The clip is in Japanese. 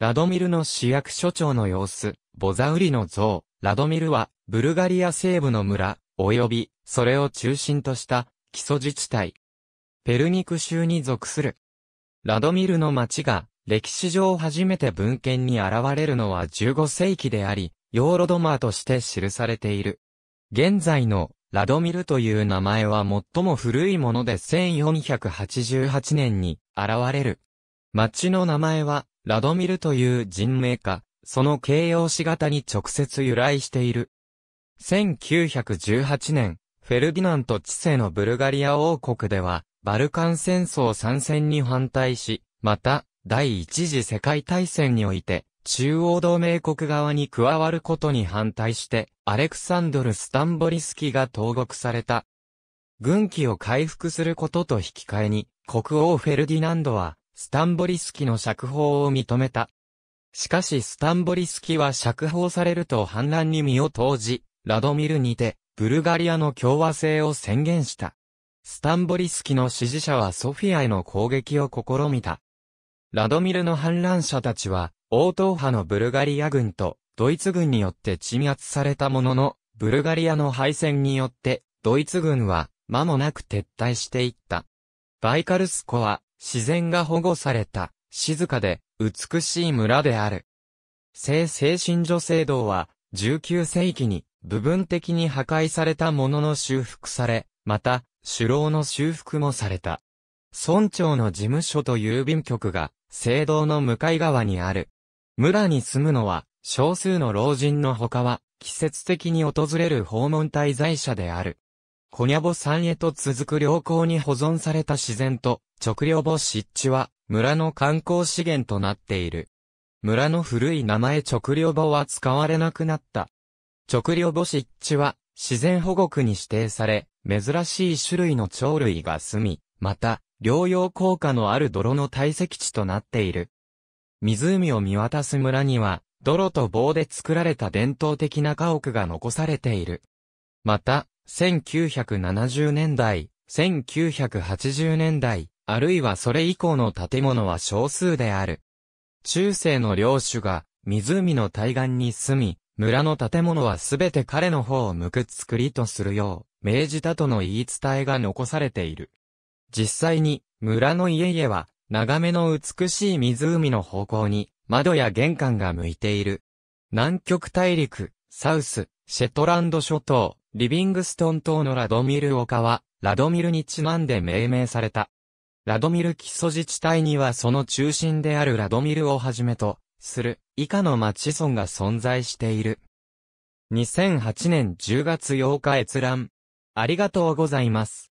ラドミルの市役所長の様子、ボザウリの像、ラドミルは、ブルガリア西部の村、及び、それを中心とした、基礎自治体。ペルニク州に属する。ラドミルの町が、歴史上初めて文献に現れるのは15世紀であり、ヨーロドマーとして記されている。現在の、ラドミルという名前は最も古いもので1488年に、現れる。町の名前は、ラドミルという人名か、その形容詞型に直接由来している。1918年、フェルディナント知世のブルガリア王国では、バルカン戦争参戦に反対し、また、第一次世界大戦において、中央同盟国側に加わることに反対して、アレクサンドル・スタンボリスキが投獄された。軍旗を回復することと引き換えに、国王フェルディナンドは、スタンボリスキの釈放を認めた。しかしスタンボリスキは釈放されると反乱に身を投じ、ラドミルにて、ブルガリアの共和制を宣言した。スタンボリスキの支持者はソフィアへの攻撃を試みた。ラドミルの反乱者たちは、応答派のブルガリア軍とドイツ軍によって鎮圧されたものの、ブルガリアの敗戦によって、ドイツ軍は間もなく撤退していった。バイカルスコは自然が保護された、静かで、美しい村である。聖精神女性堂は、19世紀に、部分的に破壊されたものの修復され、また、首老の修復もされた。村長の事務所と郵便局が、聖堂の向かい側にある。村に住むのは、少数の老人の他は、季節的に訪れる訪問滞在者である。コニャボ山へと続く良好に保存された自然と、直良母湿地は、村の観光資源となっている。村の古い名前直良母は使われなくなった。直良母湿地は、自然保護区に指定され、珍しい種類の鳥類が住み、また、療養効果のある泥の堆積地となっている。湖を見渡す村には、泥と棒で作られた伝統的な家屋が残されている。また、1970年代、1980年代、あるいはそれ以降の建物は少数である。中世の領主が湖の対岸に住み、村の建物はすべて彼の方を向く作りとするよう、命じたとの言い伝えが残されている。実際に、村の家々は、長めの美しい湖の方向に、窓や玄関が向いている。南極大陸、サウス、シェトランド諸島、リビングストン島のラドミル丘は、ラドミルにちなんで命名された。ラドミル基礎自治体にはその中心であるラドミルをはじめと、する、以下の町村が存在している。2008年10月8日閲覧。ありがとうございます。